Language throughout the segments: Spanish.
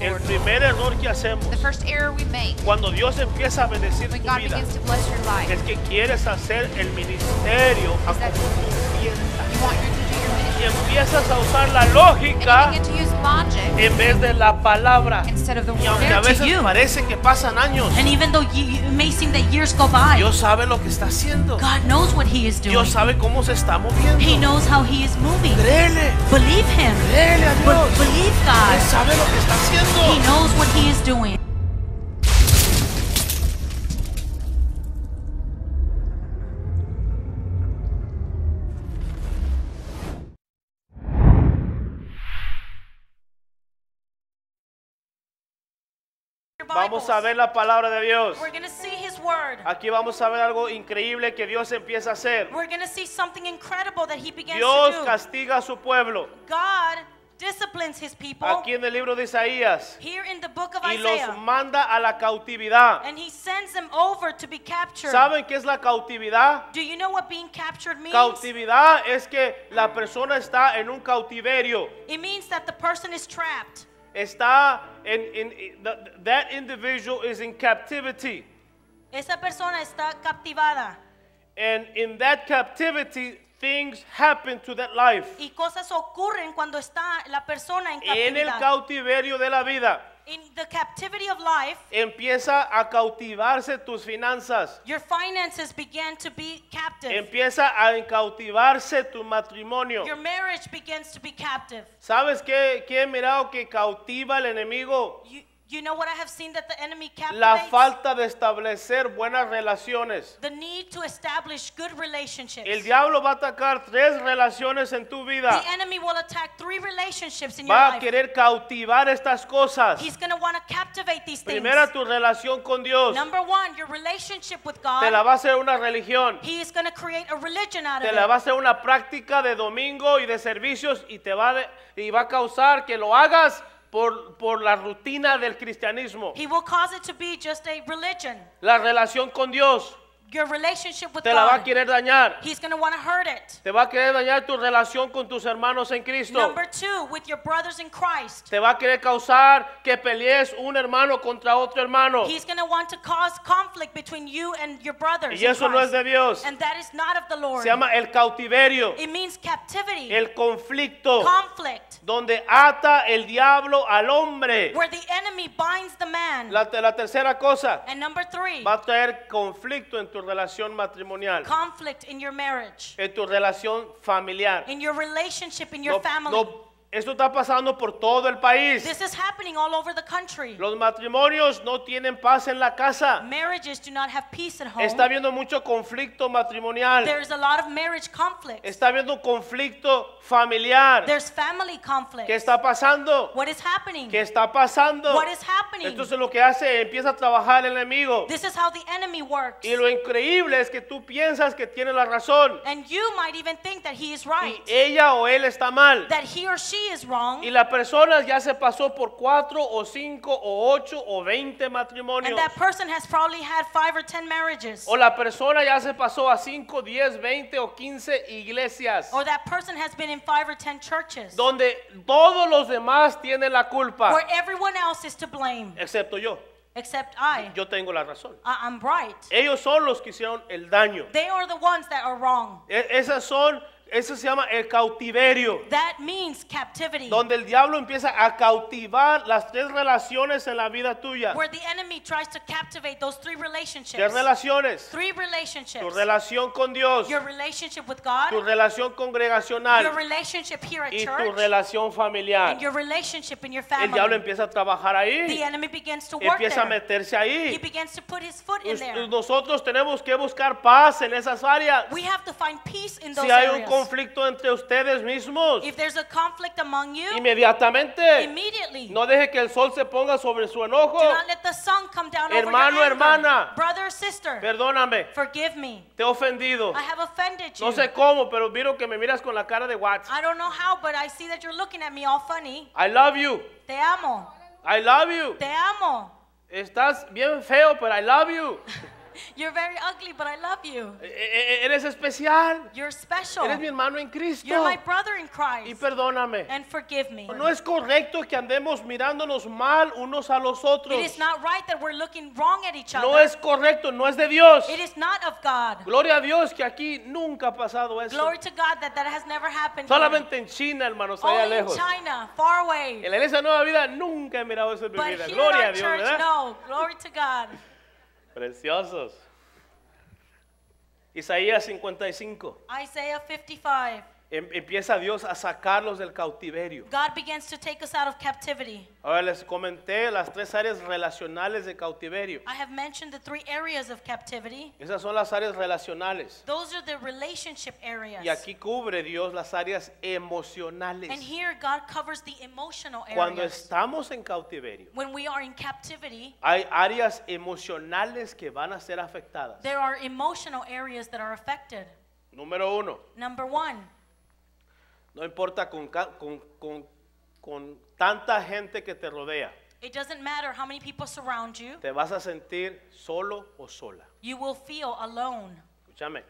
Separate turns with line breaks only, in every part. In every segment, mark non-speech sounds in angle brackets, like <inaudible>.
el primer error que hacemos cuando Dios empieza a bendecir tu vida es que quieres hacer el ministerio a como tú piensas empiezas a usar la lógica en vez de la palabra. Y aunque a veces parece que pasan años, Dios sabe lo que está haciendo. Dios sabe cómo
se está moviendo. He knows Créele. Believe him. Créele a Dios. Believe God. Él sabe lo que está haciendo. He knows what he is doing.
Vamos a ver la palabra de Dios. Aquí vamos a ver algo increíble que Dios empieza a hacer. Dios castiga a su pueblo. Aquí en el libro de Isaías.
y los
manda a la cautividad. ¿Saben qué es la cautividad?
Cautividad
es que la persona está en un cautiverio está en, en that individual is in captivity.
Esa persona está captivada.
And in that captivity things happen to that life.
Y cosas ocurren cuando está la persona en captividad. En el
cautiverio de la vida.
in the captivity of life,
empieza a cautivarse tus finanzas.
Your finances begin to be captive.
Empieza a cautivarse tu matrimonio. Your
marriage begins to be captive.
¿Sabes qué, qué he mirado que cautiva al enemigo?
You, You know what I have seen that the enemy La
falta de establecer buenas relaciones.
The need to establish good relationships. El diablo
va a atacar tres relaciones en tu vida. The
enemy will attack three relationships in va your a querer life.
cautivar estas cosas. He's
going to want to captivate these Primera, things. Primera
tu relación con Dios. Number
one, your relationship with God. Te la va a hacer
una religión.
He is going to create a religion out te of it. Te la va a
hacer una práctica de domingo y de servicios y te va de, y va a causar que lo hagas por, la rutina del cristianismo. La relación con Dios.
Your relationship with te la va a querer dañar. He's going want to hurt
it. Te va a querer dañar tu relación con tus hermanos en Cristo. Number
two, with your brothers in Christ.
Te va a querer causar que pelees un hermano contra otro hermano. He's
gonna want to cause conflict between you and your brothers. Y eso no es de Dios. And that is not of the Lord. Se llama el
cautiverio. It
means captivity. El
conflicto.
Conflict.
Donde ata el diablo al hombre. Where
the enemy binds the man.
La, la tercera cosa.
And number three. Va
a traer conflicto en tu tu relación matrimonial,
conflict en
tu relación familiar, esto está pasando por todo el país. Los matrimonios no tienen paz en la casa. Está habiendo mucho conflicto matrimonial. Está habiendo conflicto familiar. ¿Qué está pasando? ¿Qué está pasando? Entonces lo que hace empieza a trabajar el enemigo. Y lo increíble es que tú piensas que tiene la razón.
Y ella
o él está mal is wrong. Y la persona ya se pasó por cuatro o cinco o ocho o veinte matrimonios. And that
person has probably had five or ten marriages. O la
persona ya se pasó a cinco, diez, veinte o quince iglesias. Or that person has been in five or ten churches. Donde todos los demás tienen la culpa. Where
everyone else is to blame.
Excepto yo. Except I. Yo tengo la razón.
I, I'm right.
Ellos son los que hicieron el daño.
They are the ones that are wrong.
E esas son eso se llama el cautiverio. Donde el diablo empieza a cautivar las tres relaciones en la vida tuya. Where
relaciones. Tu relación con Dios. Tu
relación congregacional. y tu relación familiar.
El diablo
empieza a trabajar ahí.
empieza a meterse ahí.
Nosotros tenemos que buscar paz en esas áreas.
si hay un
conflicto entre ustedes mismos,
inmediatamente, no deje
que el sol se ponga sobre su enojo.
Hermano, hermana,
perdóname. Te he ofendido. No sé cómo, pero miro que me miras con la cara de Watts.
I don't know how, but I see that you're looking at me all funny. love you. Te amo. Te amo.
Estás bien feo, pero I love
you. <laughs> You're very ugly, but I love you. Eh, eh, eh,
eres especial.
You're special. Eres mi hermano en
Cristo. my
brother in Christ. Y perdóname. forgive me. No es
correcto que andemos mirándonos mal unos a los otros.
not right that we're looking wrong at each other. No es
correcto, no es de Dios. It is
not of God. Gloria a
Dios que aquí nunca ha pasado eso. Solamente en China, hermanos, allá lejos.
En la
Nueva Vida nunca he mirado eso en Gloria a Dios,
no. Glory to God.
Preciosos. Isaías 55.
Isaiah 55.
Em, empieza Dios a sacarlos del cautiverio.
God begins to take us out of captivity.
Ahora les comenté las tres áreas relacionales de cautiverio.
I have mentioned the three areas of captivity.
Esas son las áreas relacionales.
Those are the relationship areas. Y aquí
cubre Dios las áreas emocionales. And
here God covers the emotional Cuando
estamos en cautiverio,
When we are in captivity,
hay áreas emocionales que van a ser afectadas. there
are emotional areas that are affected.
Número uno, Number one, no importa con, con, con, con tanta gente que te rodea.
It doesn't matter how many people surround you.
Te vas a sentir solo o sola.
You will feel alone.
Escúchame.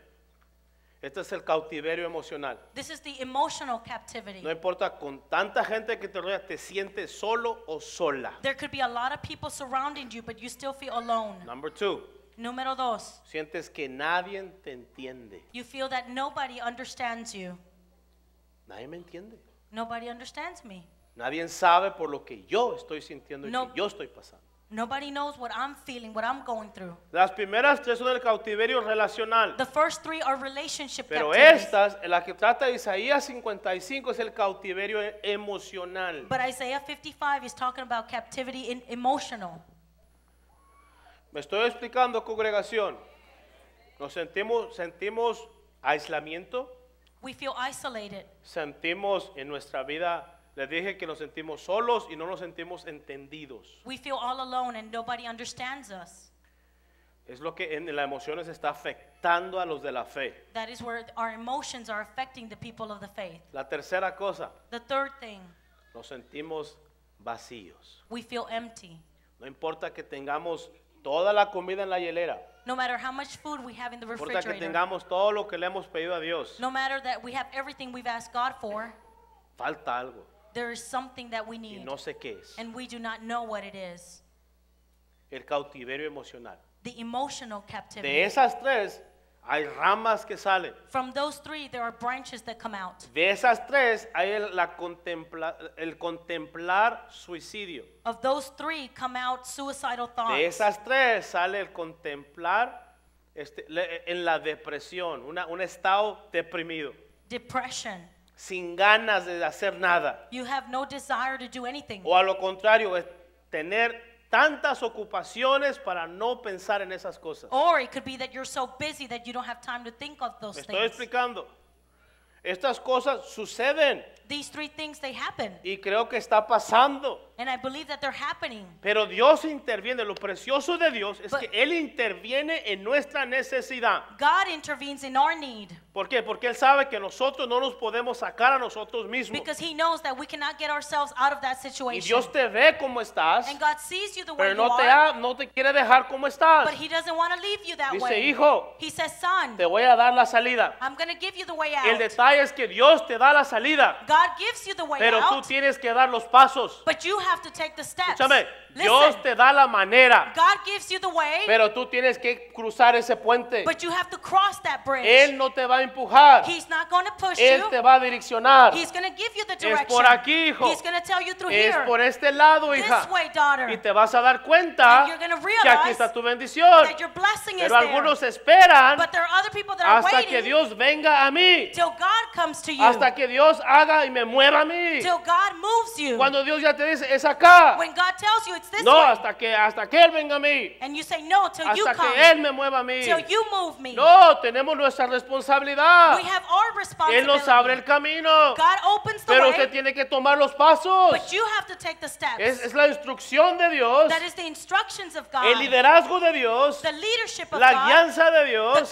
Este es el cautiverio emocional.
This is the emotional captivity. No
importa con tanta gente que te rodea, te sientes solo o sola.
There could be a lot of people surrounding you, but you still feel alone.
Number two. Número dos. Sientes que nadie te
entiende. You feel that nobody understands you.
Nadie me entiende.
Nobody understands me.
Nadie sabe por lo que yo estoy sintiendo y que yo estoy pasando.
Nobody knows what I'm feeling, what I'm going through.
Las primeras tres son el cautiverio relacional. The first three are relationship Pero estas, en la que trata Isaías 55, es el cautiverio emocional. But
Isaiah 55 is talking about captivity in emotional.
Me estoy explicando, congregación. Nos sentimos, sentimos aislamiento,
We feel isolated.
Sentimos en nuestra vida, les dije que nos sentimos solos y no nos sentimos entendidos.
We feel all alone and nobody understands us.
Es lo que en las emociones está afectando a los de la fe.
That is where our emotions are affecting the people of the faith.
La tercera cosa.
The third thing.
Nos sentimos vacíos.
We feel empty.
No importa que tengamos toda la comida en la hielera.
No matter how much food we have in the importa que refrigerator.
tengamos todo lo que le hemos pedido a Dios,
No matter that we have everything we've asked God for,
falta algo
there is something that we y need. no sé qué es. And we do not know what it is.
El cautiverio emocional.
The emotional captivity. De
esas tres, Hay ramas que salen.
From those three, there are branches that come out.
De esas tres hay el, la contempla, el contemplar suicidio.
Of those three come out suicidal thoughts. De esas
tres sale el contemplar este, le, en la depresión, una, un estado deprimido. Depression. Sin ganas de hacer nada. You have no desire to do anything. O a lo contrario, es tener tantas ocupaciones para no pensar en esas cosas.
Or it could be that you're so busy that you don't have time to think of those Me estoy explicando.
Estas cosas suceden these three things they happen. Y creo que está pasando.
And I believe that they're happening.
Pero Dios interviene. Lo precioso de Dios es But que Él interviene en nuestra necesidad. God intervenes in our need. ¿Por qué? Porque Él sabe que nosotros no nos podemos sacar a nosotros mismos. Because he knows that we cannot
get ourselves out of that situation. Y Dios
te ve como estás. And
God sees you the way pero no you te, are,
no te quiere dejar como estás. But he
doesn't want to leave you that Dice, way. hijo, he says, Son, te voy
a dar la salida.
I'm give you the way out. El
detalle es que Dios te da la salida.
God God gives you the way Pero tú
tienes que dar los pasos.
but you have to take the steps. Escúchame, Dios
te da la manera,
God gives you the way, pero
tú tienes que cruzar ese puente. but you have
to cross that bridge. Él no
te va a empujar, He's
not going to push Él you. te va a direccionar. He's going to give you the direction. Es por aquí, hijo. He's going to tell you through Es here. por este lado, This hija. way, daughter. Y te
vas a dar cuenta And you're gonna que aquí está tu bendición. that your
blessing is Pero there. algunos esperan But there are other people that are hasta que Dios
venga a mí, till God comes to you. hasta que Dios haga me mueva a mí. Cuando Dios ya te dice, es acá. no, hasta que, hasta que Él venga a mí. no, hasta que Él me mueva a mí. No, tenemos nuestra responsabilidad. Él nos abre el camino. Pero usted tiene que tomar los pasos. Es, la instrucción de Dios.
El liderazgo
de Dios.
la guianza
de Dios.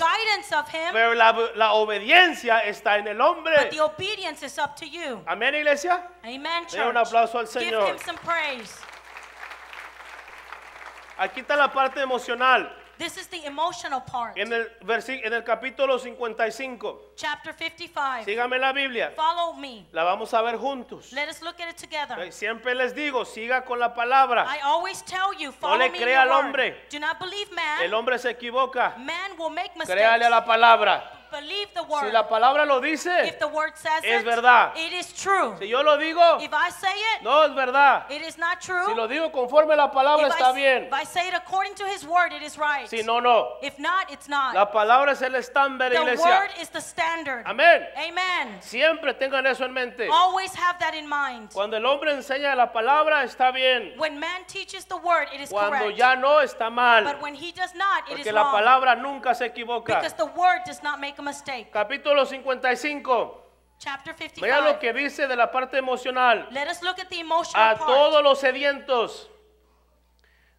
Pero la, obediencia está en el hombre. Amén, iglesia. Amen, un aplauso al Señor. Aquí está la parte emocional. En el, en el capítulo 55. Sígame la Biblia. La vamos a ver juntos. Siempre les digo, siga con la palabra.
no le crea al hombre. El
hombre se equivoca. Créale a la palabra
believe the word. Si la
palabra lo dice, If the
word says es it, verdad. It
is true. Si yo lo digo, If I say it, no es verdad.
It is not true. Si lo
digo conforme la palabra If está I, bien. If I
say it according to his word, it is right. Si no, no. If not, it's not. La
palabra es el estándar, the iglesia. Word
is the standard. Amén.
Amen. Siempre tengan eso en mente. Always
have that in mind.
Cuando el hombre enseña la palabra está
bien. When man teaches the word, it is Cuando correct. ya
no está mal. But
when he does not, it Porque is la palabra wrong.
nunca se equivoca. Because the
word does not make a Capítulo 55. vea lo que
dice de la parte emocional.
a todos
los sedientos,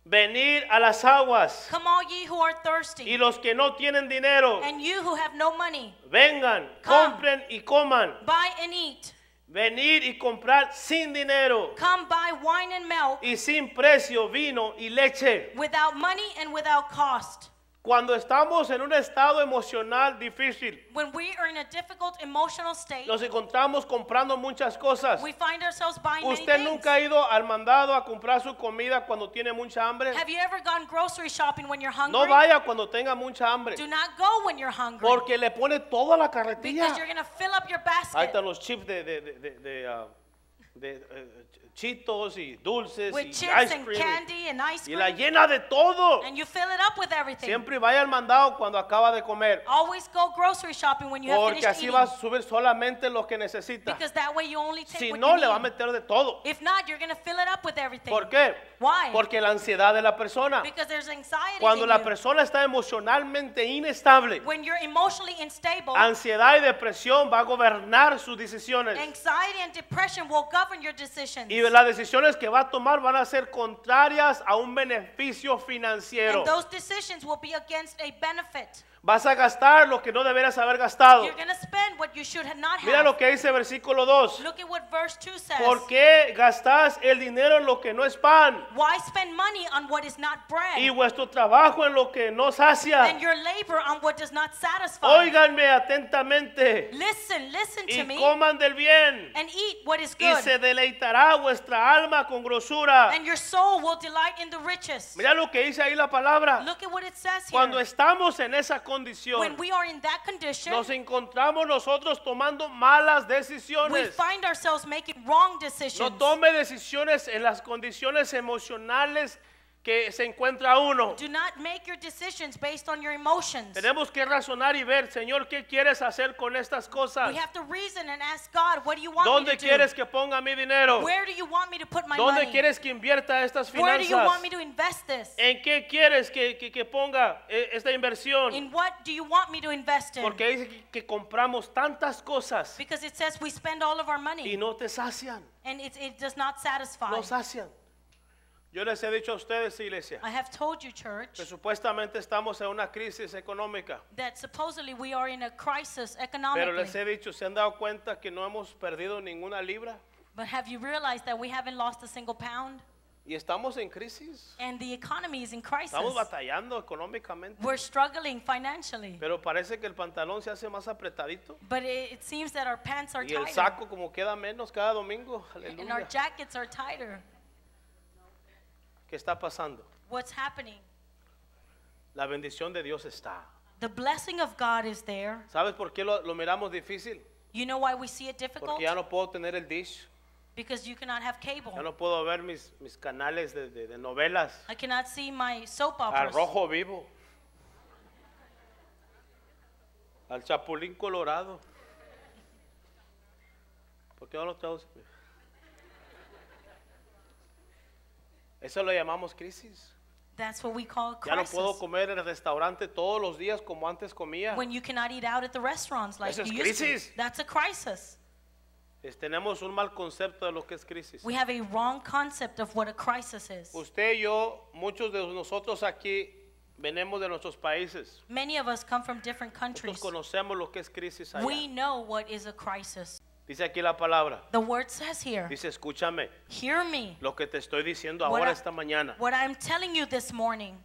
venir a las aguas. Y los que no tienen dinero, vengan, compren y coman. Venir y comprar sin dinero. Y sin precio vino y leche.
Without money without cost.
Cuando estamos en un estado emocional difícil, nos encontramos comprando muchas cosas.
¿Usted nunca
ha ido al mandado a comprar su comida cuando tiene mucha hambre? No vaya cuando tenga mucha hambre, porque le pone toda la carretilla. Ahí están los chips de, de, de, de, ah, eh, chitos y dulces y y la llena de todo. Siempre vaya al mandado cuando acaba de comer.
Always Porque así va a
subir solamente lo que necesita.
si no, le va a meter de todo. If ¿Por
qué? Porque la ansiedad de la persona.
cuando la persona
está emocionalmente inestable, ansiedad y depresión va a gobernar sus decisiones.
and depression will govern your decisions
las decisiones que va a tomar van a ser contrarias a un beneficio financiero. And those
decisions will be against a benefit.
Vas a gastar lo que no deberías haber gastado.
Mira lo que dice
versículo 2. porque ¿Por qué gastas el dinero en lo que no es pan? Y vuestro trabajo en lo que no sacia.
oiganme
atentamente.
Y coman del bien. Y se
deleitará vuestra alma con grosura. Mira lo que dice ahí la palabra. Cuando estamos en esa condición condición, nos encontramos nosotros tomando malas decisiones. No tome decisiones en las condiciones emocionales que se encuentra uno. Do not make your decisions based on your emotions. Tenemos que razonar y ver, Señor, ¿qué quieres hacer con estas cosas? We have
to reason and ask God, what do you want ¿Dónde me to quieres do?
que ponga mi dinero? Where
do you want me to put my ¿Dónde money? quieres
que invierta estas finanzas? Where do you want me
to invest this?
¿En qué quieres que, que, que ponga eh, esta inversión? In what do you want me to invest in? Porque dice que compramos tantas cosas
Because it says we spend all of our money. y no te sacian. And it, it does not satisfy. No sacian.
Yo les he dicho a ustedes, iglesia, que supuestamente estamos en una crisis económica. Pero les he dicho, ¿se han dado cuenta que no hemos perdido ninguna libra? Y estamos en crisis.
crisis. Estamos
batallando económicamente. Pero parece que el pantalón se hace más apretadito. Y el saco como queda menos cada domingo. ¿Qué está pasando?
What's happening?
La bendición de Dios está.
The blessing of God is there.
¿Sabes por qué lo, lo miramos difícil? Porque ya no puedo tener el dish.
Because you cannot have cable. Ya no
puedo ver mis, mis canales de, de, de novelas.
I cannot see my soap Al rojo
vivo. Al chapulín colorado. ¿Por qué no lo traducen? Eso lo llamamos crisis.
Ya no puedo
comer en el restaurante todos los días como antes comía.
Eso es crisis.
tenemos un mal concepto de lo que es crisis. have
a wrong concept of what a crisis
Usted yo, muchos de nosotros aquí, venimos de nuestros países.
Many of us come from different conocemos
lo que es crisis We
know what crisis.
Dice aquí la palabra. The word says here. Dice, escúchame. Hear me. Lo que te estoy diciendo what ahora esta mañana. What
I'm telling you this morning.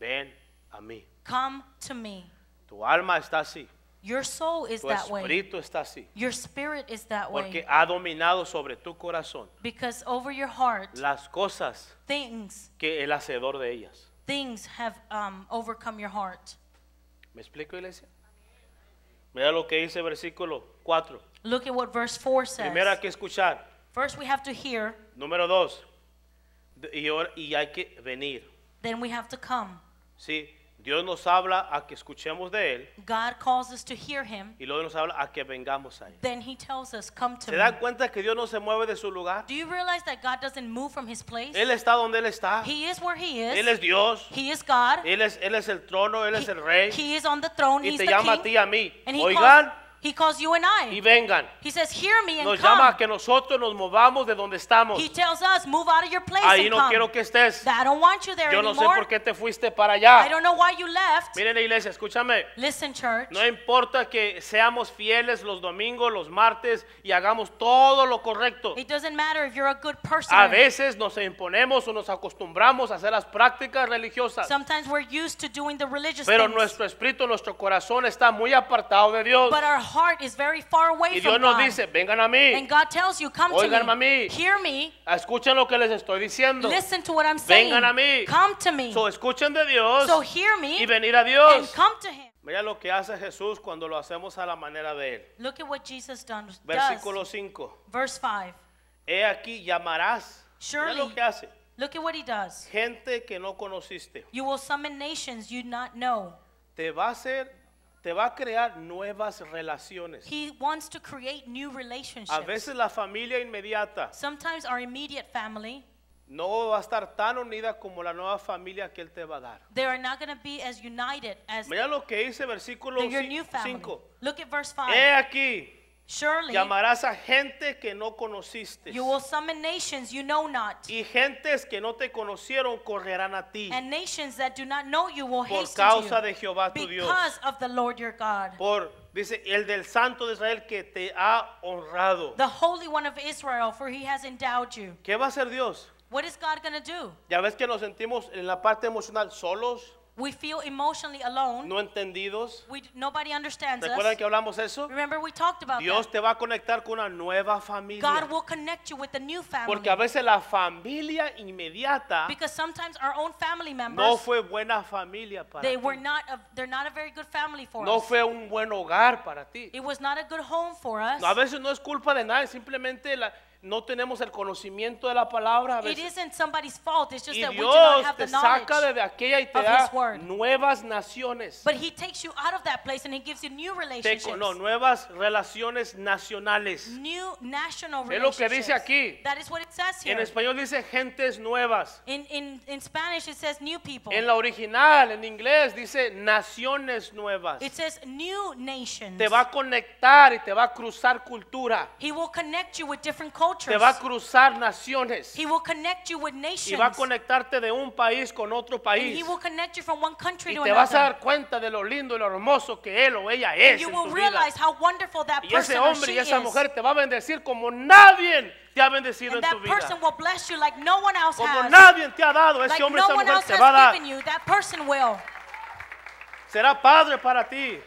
Ven a mí.
Come to me.
Tu alma está así.
Your soul is tu that espíritu
way. está así. Your
spirit is that Porque
ha dominado sobre tu corazón.
Because over your heart.
Las cosas.
Things.
Que el hacedor de ellas.
Things have um, overcome your heart.
¿Me explico, iglesia? Mira lo que dice versículo 4.
Primero
hay que escuchar.
First we have to hear.
Número 2. Y, hay que venir.
Then we have to come.
Sí. Dios nos habla a que escuchemos de él.
God calls us to hear him.
Y luego nos habla a que vengamos a él.
Then he tells us, "Come to ¿Se dan cuenta que Dios no se mueve de su lugar? Do you realize that God doesn't move from his place?
Él está donde él está.
He is where he is. Él es Dios. He is God.
Él es él es el trono, él He- es el rey. He is on the throne. y He's te the llama a ti y a mí. And he Oigan, calls- He you and I. Y vengan.
nos llama a que
nosotros nos movamos de donde estamos. He
tells us, Move out of your Ahí no quiero que
estés. Yo no sé por qué te fuiste para allá. Miren la iglesia, escúchame. No importa que seamos fieles los domingos, los martes y hagamos todo lo correcto. a veces nos imponemos o nos acostumbramos a hacer las prácticas religiosas. Pero nuestro espíritu, nuestro corazón está muy apartado de Dios
heart is very far away y Dios from nos God. dice,
vengan a mí. And God
tells you, come to Óiganme a mí. Hear me.
Escuchen lo que les estoy diciendo. Listen to what I'm saying. Vengan a mí. Come to me. So escuchen de Dios So hear me y venir a Dios. and come to him. Mira lo que hace Jesús cuando lo hacemos a la manera de Él. Look at what Jesus done, Versículo 5. Verse 5. He aquí llamarás. Mira lo que hace. look at what he does. Gente que no conociste. You will summon nations you not know. Te va a hacer te va a crear nuevas relaciones. A veces la familia inmediata no va a estar tan unida como la nueva familia que Él te va a dar. Mira lo que dice versículo 5. He aquí llamarás a gente que no conociste. You will summon nations you know not. Y gentes que no te conocieron correrán a ti.
Por causa
de Jehová tu Dios. Por dice el del Santo de Israel que te ha honrado. ¿Qué va a hacer Dios? Ya ves que nos sentimos en la parte emocional solos. We
feel emotionally alone.
No entendidos.
We, nobody understands ¿Recuerdan us? que
hablamos eso?
Remember we talked about Dios that.
te va a conectar con una nueva familia. God
will connect you with a new family. Porque
a veces la familia inmediata Because
sometimes our own family members, no fue
buena familia para they ti. Were
not a, they're not a very good family for no us. fue
un buen hogar para ti.
It was not a good home for us. No, a
veces no es culpa de nadie, simplemente la no tenemos el conocimiento de la palabra a It veces.
isn't somebody's fault. It's just Y that we do not Dios have te the saca
knowledge. de aquella y te of da His word. nuevas naciones.
But He takes you out of that place and He gives you new Te- relationships. no,
nuevas relaciones nacionales.
New national Es lo que dice aquí. That is what it says En español
dice gentes nuevas. in, in, in Spanish, it says new people. En la original, en inglés, dice naciones nuevas. it says new nations. Te va a conectar y te va a cruzar cultura. He will connect you with different te va a cruzar naciones. Y va
a conectarte
de un país con otro país.
y te vas a dar
cuenta de lo lindo y lo hermoso que él o ella es.
y ese hombre y esa mujer
te va a bendecir como nadie te ha bendecido en tu vida.
como nadie te ha dado, ese hombre o esa mujer te va a dar.
Será padre para ti.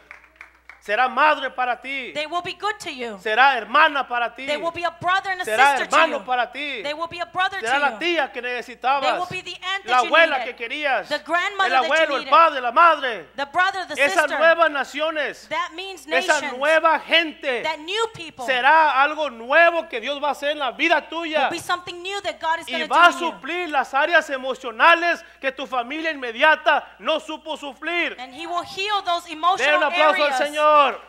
Será madre para ti. They will be good to you. Será hermana para ti. They will be a brother and a Será sister hermano to you. para ti. They
will be a brother Será la
tía que necesitabas la abuela que
querías, el abuelo, el padre, la
madre, esas nuevas naciones,
esa nueva gente, será
algo nuevo que Dios va a hacer en la vida tuya
y va a suplir
las áreas emocionales que tu familia inmediata no supo suplir. And
un aplauso al Señor.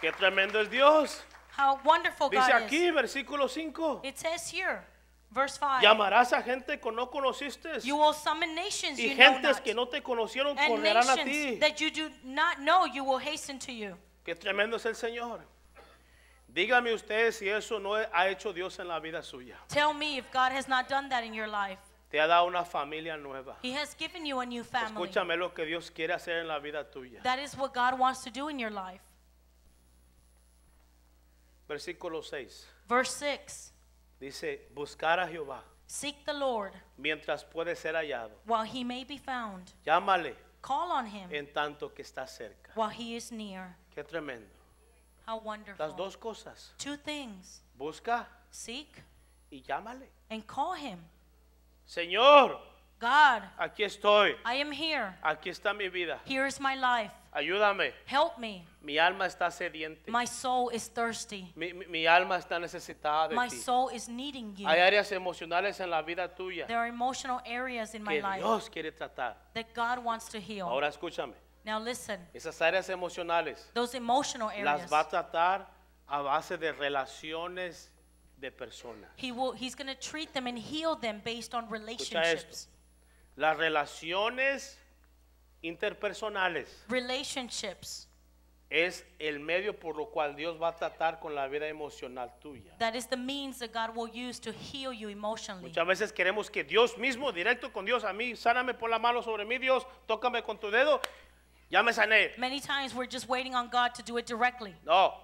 Qué tremendo es Dios. Dice aquí, versículo
5. Llamarás
a gente que no conociste.
y gentes
que no te conocieron correrán a ti. That Qué tremendo es el Señor. Dígame usted si eso no ha hecho Dios en la vida suya.
Tell has
Te ha dado una familia nueva.
Escúchame
lo que Dios quiere hacer en la vida tuya. That
is what God wants to do in your life.
Versículo 6.
Verse 6.
Dice, buscar a Jehová.
Seek the Lord
Mientras puede ser hallado.
while he may be found.
Llámale Call on him en tanto que está cerca.
while he is near. Qué tremendo. How Las dos
cosas. Two things Busca seek y llámale. and call him. Señor, God, aquí estoy.
I am here.
Aquí está mi vida. Here is my life. Ayúdame. Help me. Mi alma está sediente. My soul is thirsty. Mi, mi, mi alma está necesitada de my Soul
is needing you. Hay
áreas emocionales en la vida tuya. There
are emotional areas in my life que Dios
quiere tratar. That God wants to heal. Ahora escúchame. Now listen. Esas áreas emocionales.
Those emotional areas. Las va
a tratar a base de relaciones de personas.
He will, he's going to treat them and heal them based on relationships.
Las relaciones interpersonales
relationships
es el medio por lo cual Dios va a tratar con la vida emocional tuya. Muchas veces queremos que Dios mismo, directo con Dios, a mí, sáname por la mano sobre mí, Dios, tócame con tu dedo, ya me sané.
many times we're just waiting on God to do it
directly No,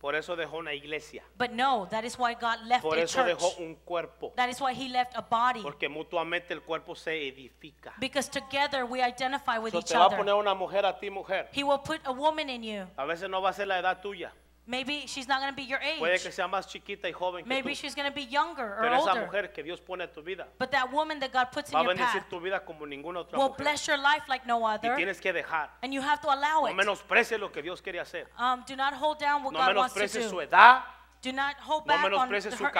por eso dejó una iglesia.
But no, that is why God left Por a eso church. dejó
un cuerpo. That is why he left a body. Porque mutuamente el cuerpo se edifica.
Because together we identify with so each te va a poner
una mujer a ti, mujer. He will
put a woman
in you. A veces no va a ser la edad tuya.
Maybe she's not going to be your age. Puede que
sea más chiquita y joven que Maybe tú.
she's going to be younger or Pero esa older.
mujer que Dios pone en tu vida
But that woman that God puts va in your path bendecir
tu vida como ninguna otra will mujer. bless
your life like no y other. tienes
que dejar. And you have to allow No it. menosprecies lo que Dios quiere hacer.
Um, do not hold down what No God wants to menosprecies su do.
edad, Do not hold no back on su her age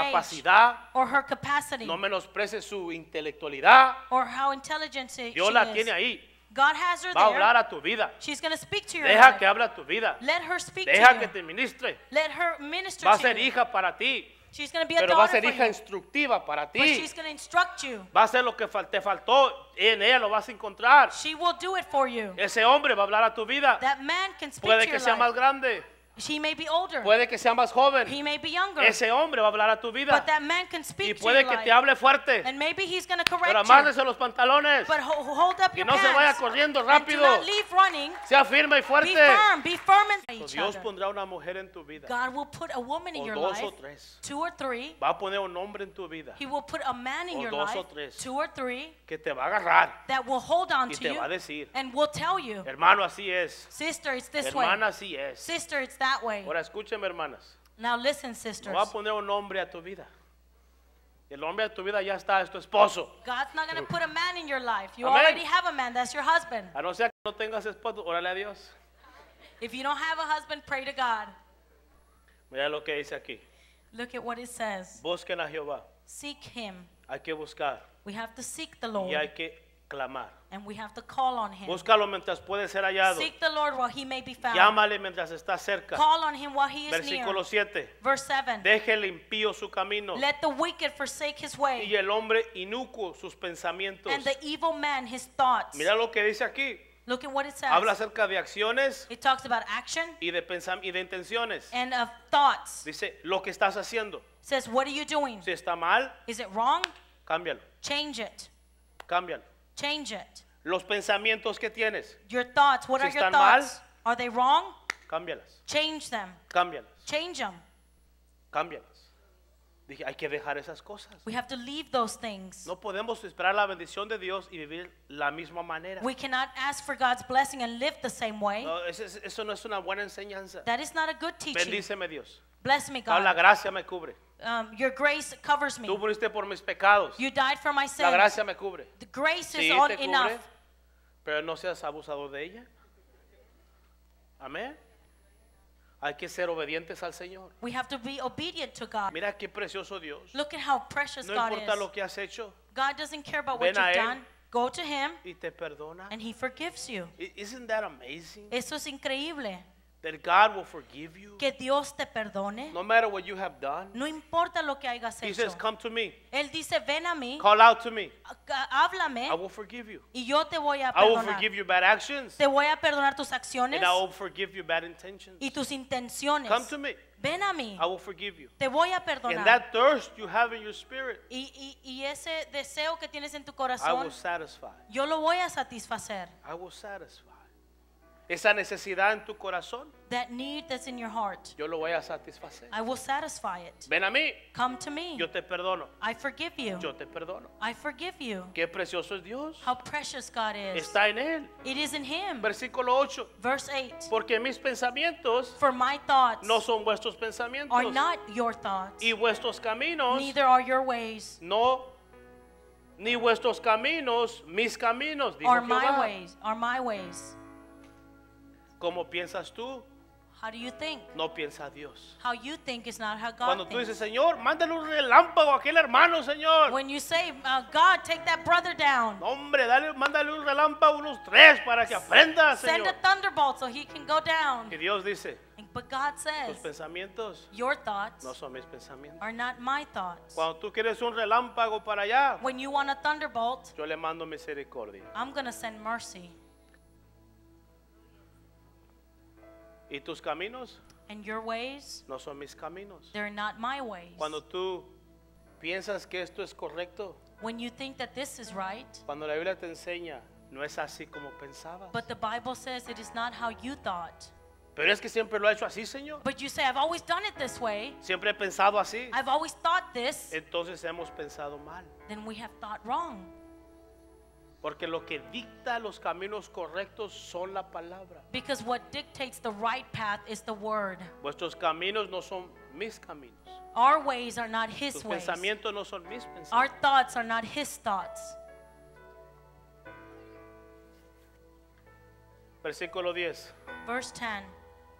or her capacity no menosprecies su intelectualidad.
or how intelligent she Dios la tiene is. ahí. God has her Va a there. hablar a tu vida. She's going to speak to your Deja life. que
hable a tu vida.
Let her speak Deja to you. que te ministre. Let her minister Va a ser hija para ti. She's be a Pero va a ser hija
instructiva para ti. She's
instruct you.
Va a ser lo que te faltó en ella lo vas a encontrar. She will do it for you. Ese hombre va a hablar a tu vida. That man can speak Puede to que your sea life. más grande. She may be older. Puede que sea más joven. He may be younger. Ese hombre va a hablar a tu vida. But that man
can speak y puede to que life. te hable fuerte. And maybe he's gonna correct Pero amárrese los
pantalones. But
hold up your que no se vaya corriendo rápido. And do not leave running. Sea firme y fuerte. Be firm, be firm and so Dios
pondrá una mujer en tu vida. God
will put a woman in o your dos life. O tres. Two or three.
Va a poner un hombre en tu vida. He
will put a man in o your dos life. O tres. Two or three.
Que te va a agarrar.
That will hold on y to te you. Va a decir, and will tell you. Hermano, así es. Sister, it's this Hermana, way. Hermana, así es. Sister, it's that that way. Ahora escúcheme, hermanas. Now listen, sisters. va a poner un a tu vida.
El hombre de tu vida ya está, es tu esposo.
God's not going to put a man in your life. You Amén. already have a man, that's your husband.
A no ser que no tengas esposo, órale a Dios.
If you don't have a husband, pray to God.
Mira lo que dice aquí.
Look at what it says.
Busquen a Jehová.
Seek him.
Hay que buscar. We have to seek the Lord. Y hay que clamar.
And we have to call on him.
Búscalo mientras puede ser hallado. Seek
the Lord while he may be found. Llámale
mientras está cerca. Call
on him while he is Versículo
7. Deje el impío su camino. Let the wicked forsake his way. Y el hombre inuco sus pensamientos. And the
evil man his thoughts. Mira
lo que dice aquí.
Look at what it says. Habla
acerca de acciones it talks about action y de, y de intenciones. And of thoughts. Dice lo que estás haciendo. says, what are you doing? Si está mal, Is it wrong? cámbialo. Change it. Cámbialo. Change it. Los pensamientos que tienes. Your thoughts, what si are your están thoughts? Mal, are they wrong? Cámbialas.
Change them. Cámbialas. Change them.
Cámbialas. Dije, hay que dejar esas cosas.
We have to leave those things.
No podemos esperar la bendición de Dios y vivir la misma manera. We
cannot ask for God's blessing and live the same way. No, eso,
eso no es una buena enseñanza.
That is not a good teaching. Bendíceme Dios. Bless me, God. La
gracia me cubre.
Um, your grace covers me. Tú moriste por mis pecados. You died for my sins. La gracia me cubre. The grace sí, is all cubre, enough.
Pero no seas abusador de ella. Amén. Hay que ser obedientes al Señor. We have to be obedient to God. Mira qué precioso Dios. Look at how precious no God importa is. lo que has hecho.
God doesn't care about Ven what you've done. Go to
him. Y te perdona. And he forgives you. Isn't that amazing?
Eso es increíble.
That God will forgive you. Que Dios te perdone. No, matter what you have done. no
importa lo que hayas He hecho. Says, Come to me. Él dice, ven a mí.
Call out to me.
Háblame. I will forgive you. Y yo te voy a I will forgive your bad actions. Te voy a perdonar tus acciones. And I will forgive your bad intentions. Y tus intenciones. Come to me. Ven a mí. I will forgive you. Te voy a perdonar. And that thirst
you have in your spirit.
Y, y, y ese deseo que tienes en tu corazón. I will satisfy. Yo lo voy a satisfacer.
I will satisfy esa necesidad en tu corazón, that need that's in your heart, yo lo voy a satisfacer.
I will satisfy it.
Ven a mí. Come to me. Yo te perdono. I forgive you. Yo te perdono. I forgive you. Qué precioso es Dios. How precious God is. Está en él. It is in him. Versículo 8. Verse 8. Porque mis pensamientos For my thoughts no son vuestros pensamientos. Are not
your thoughts.
Y vuestros caminos Neither are your ways. No ni vuestros caminos mis
caminos dijo are my ways, are my ways.
¿Cómo piensas tú?
How do you think?
No piensa Dios.
How you think is not how God Cuando tú dices, Señor, mándale un relámpago a aquel hermano, Señor. When you say, uh, God, take that brother down. hombre, dale, mándale un relámpago unos tres para que aprenda, Señor. Send a thunderbolt so he can go down.
Y Dios dice,
But God says, tus
pensamientos your thoughts no son mis pensamientos.
Are not my thoughts.
Cuando tú quieres un relámpago para allá, When you want a thunderbolt, yo le mando misericordia.
I'm gonna send mercy.
Y tus caminos no son mis caminos. Cuando tú piensas que esto es correcto,
cuando
la Biblia te enseña, no es así como pensabas. Pero es que siempre lo ha hecho así, Señor. Siempre he pensado así. Entonces hemos pensado mal. Porque lo que dicta los caminos correctos son la palabra.
Because what dictates the right path is the word. Vuestros caminos no son mis caminos. Our ways are not his Sus ways. pensamientos
no son mis pensamientos.
Our thoughts are not his thoughts.
Versículo 10. Verse 10.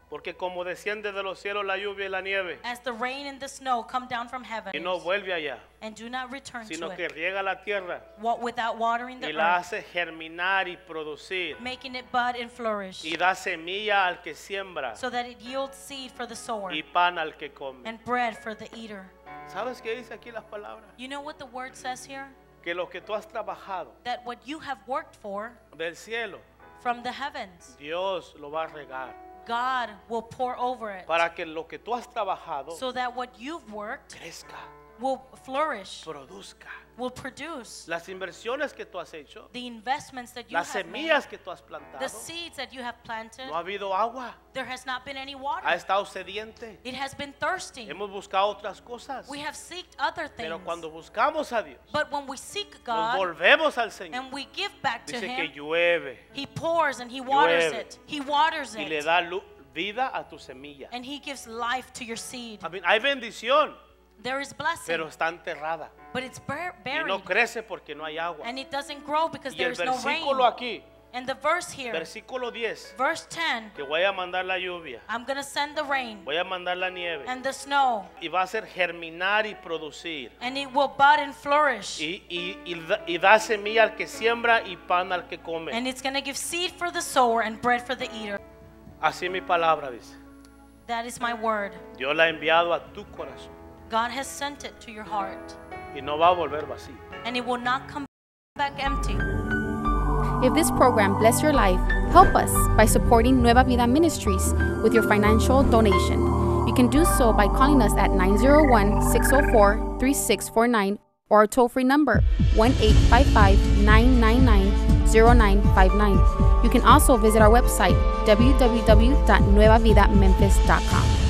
Porque como desciende de los cielos la lluvia y la nieve.
As the rain and the snow come down from heaven. Y no vuelve allá. And do not return sino to que it.
riega la tierra.
What without watering the y la hace
germinar y producir.
Making it bud and flourish.
Y da semilla al que siembra. So that it yields seed for the sower. Y pan al que come.
And bread for the eater. ¿Sabes qué dice aquí las palabras? You know what the word says here?
Que lo que tú has trabajado.
That what you have worked for.
Del cielo. From the heavens. Dios lo va a regar.
God will pour over it.
Para que lo que tú has trabajado so
that what you've worked crezca,
will flourish, produzca will produce las inversiones que tú has hecho, the
investments that you las have made,
que tú has plantado. the seeds
that you have planted. No ha
habido agua.
There has not been any water. Ha
estado sediente. It has been thirsty. Hemos buscado otras cosas. We have
sought other things. Pero cuando buscamos a Dios, but when we seek God, nos
volvemos al Señor. And
we give back to Dice him,
llueve.
He pours and he waters llueve. it. He waters it. Y le
da vida a tu semilla. And he
gives life
to your seed. I mean, hay bendición.
there is blessing. Pero está
enterrada.
But it's buried. Y no
crece porque no hay agua. And
it doesn't grow because y there el is no rain. versículo
aquí. And the verse here, versículo 10, verse 10, que voy a mandar la lluvia, I'm going to send the rain, voy a mandar la nieve, and the snow, y va a hacer germinar y producir, and it will bud and flourish, y, y, y, da, y da semilla al que siembra y pan al que come, and
it's gonna give seed for the sower and bread for the eater.
Así mi palabra dice.
That is my word.
Dios la ha enviado a tu corazón.
God has sent it to your heart.
Y no va a volver vacío.
And it will not come back empty. If this program bless your life, help us by supporting Nueva Vida Ministries with your financial donation. You can do so by calling us at 901 604 3649 or our toll free number 1 855 999 0959. You can also visit our website www.nuevavidamemphis.com.